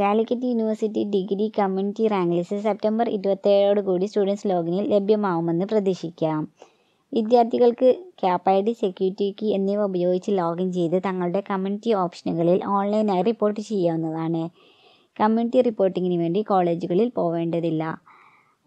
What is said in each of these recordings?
Calicut university degree community rank list September ഇരുപത്തേഴോട് കൂടി students ലോഗിനിൽ ലഭ്യമാവുമെന്ന് പ്രതീക്ഷിക്കാം വിദ്യാർത്ഥികൾക്ക് CAP I D security key എന്നിവ ഉപയോഗിച്ച് ലോഗിൻ ചെയ്ത് തങ്ങളുടെ കമ്മ്യൂണിറ്റി ഓപ്ഷനുകളിൽ ഓൺലൈനായി റിപ്പോർട്ട് ചെയ്യാവുന്നതാണ് കമ്മ്യൂണിറ്റി റിപ്പോർട്ടിങ്ങിന് വേണ്ടി കോളേജുകളിൽ പോവേണ്ടതില്ല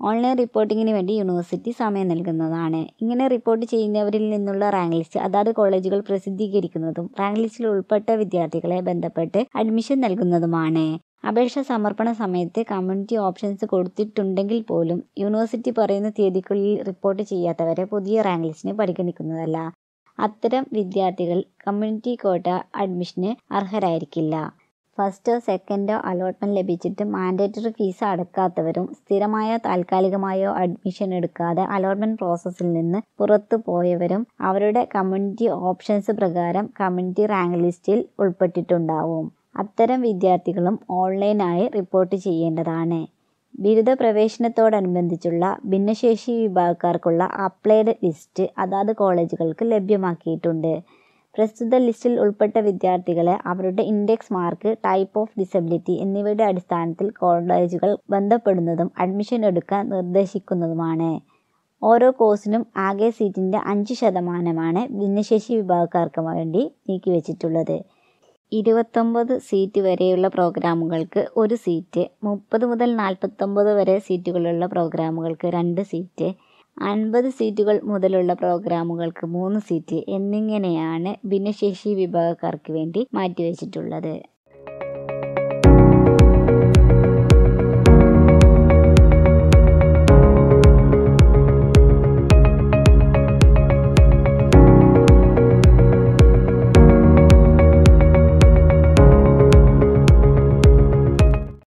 ഓൺലൈൻ റിപ്പോർട്ടിങ്ങിന് വേണ്ടി യൂണിവേഴ്സിറ്റി സമയം നൽകുന്നതാണ് ഇങ്ങനെ റിപ്പോർട്ട് ചെയ്യുന്നവരിൽ നിന്നുള്ള റാങ്ക് ലിസ്റ്റ് അതാത് കോളേജുകൾ പ്രസിദ്ധീകരിക്കുന്നതും റാങ്ക് ലിസ്റ്റിൽ ഉൾപ്പെട്ട വിദ്യാർത്ഥികളെ ബന്ധപ്പെട്ട് അഡ്മിഷൻ നൽകുന്നതുമാണ് അപേക്ഷ സമർപ്പണ സമയത്ത് കമ്മ്യൂണിറ്റി ഓപ്ഷൻസ് കൊടുത്തിട്ടുണ്ടെങ്കിൽ പോലും യൂണിവേഴ്സിറ്റി പറയുന്ന തീയതിക്കുള്ളിൽ റിപ്പോർട്ട് ചെയ്യാത്തവരെ പുതിയ റാങ്ക് ലിസ്റ്റിന് പരിഗണിക്കുന്നതല്ല അത്തരം വിദ്യാർത്ഥികൾ കമ്മ്യൂണിറ്റി കോട്ട അഡ്മിഷന് അർഹരായിരിക്കില്ല ഫസ്റ്റോ സെക്കൻഡോ അലോട്ട്മെൻറ്റ് ലഭിച്ചിട്ട് മാൻഡേറ്ററി ഫീസ് അടക്കാത്തവരും സ്ഥിരമായോ താൽക്കാലികമായോ അഡ്മിഷൻ എടുക്കാതെ അലോട്ട്മെൻറ്റ് പ്രോസസ്സിൽ നിന്ന് പുറത്തു പോയവരും അവരുടെ കമ്മ്യൂണിറ്റി ഓപ്ഷൻസ് പ്രകാരം കമ്മ്യൂണിറ്റി റാങ്ക് ലിസ്റ്റിൽ ഉൾപ്പെട്ടിട്ടുണ്ടാവും അത്തരം വിദ്യാർത്ഥികളും ഓൺലൈനായി റിപ്പോർട്ട് ചെയ്യേണ്ടതാണ് ബിരുദ പ്രവേശനത്തോടനുബന്ധിച്ചുള്ള ഭിന്നശേഷി വിഭാഗക്കാർക്കുള്ള അപ്ലൈഡ് ലിസ്റ്റ് അതാത് കോളേജുകൾക്ക് ലഭ്യമാക്കിയിട്ടുണ്ട് പ്രസ്തുത ലിസ്റ്റിൽ ഉൾപ്പെട്ട വിദ്യാർത്ഥികളെ അവരുടെ index mark type of disability എന്നിവയുടെ അടിസ്ഥാനത്തിൽ കോളേജുകൾ ബന്ധപ്പെടുന്നതും അഡ്മിഷൻ എടുക്കാൻ നിർദ്ദേശിക്കുന്നതുമാണ് ഓരോ കോഴ്സിനും ആകെ സീറ്റിൻ്റെ അഞ്ച് ശതമാനമാണ് ഭിന്നശേഷി വിഭാഗക്കാർക്ക് വേണ്ടി നീക്കിവച്ചിട്ടുള്ളത് ഇരുപത്തൊമ്പത് സീറ്റ് വരെയുള്ള പ്രോഗ്രാമുകൾക്ക് ഒരു സീറ്റ് മുപ്പത് മുതൽ നാൽപ്പത്തൊമ്പത് വരെ സീറ്റുകളുള്ള പ്രോഗ്രാമുകൾക്ക് രണ്ട് സീറ്റ് അൻപത് സീറ്റുകൾ മുതലുള്ള പ്രോഗ്രാമുകൾക്ക് മൂന്ന് സീറ്റ് എന്നിങ്ങനെയാണ് ഭിന്നശേഷി വിഭാഗക്കാർക്ക് വേണ്ടി മാറ്റിവെച്ചിട്ടുള്ളത്